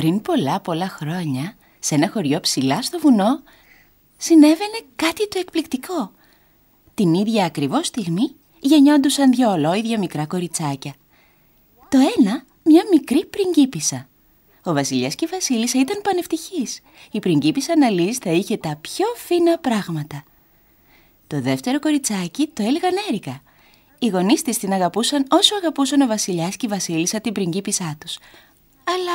Πριν πολλά πολλά χρόνια, σε ένα χωριό ψηλά στο βουνό, συνέβαινε κάτι το εκπληκτικό. Την ίδια ακριβώς στιγμή γεννιόντουσαν δύο ολόιδια μικρά κοριτσάκια. Το ένα, μια μικρή πριγκίπισσα. Ο βασιλιάς και η βασίλισσα ήταν πανευτυχείς. Η πριγκίπισσα λύσει θα είχε τα πιο φίνα πράγματα. Το δεύτερο κοριτσάκι το έλεγαν Έρικα. Οι γονείς της την αγαπούσαν όσο αγαπούσαν ο βασιλιάς και η βασίλισσα την πριγκίπισσά τους. Αλλά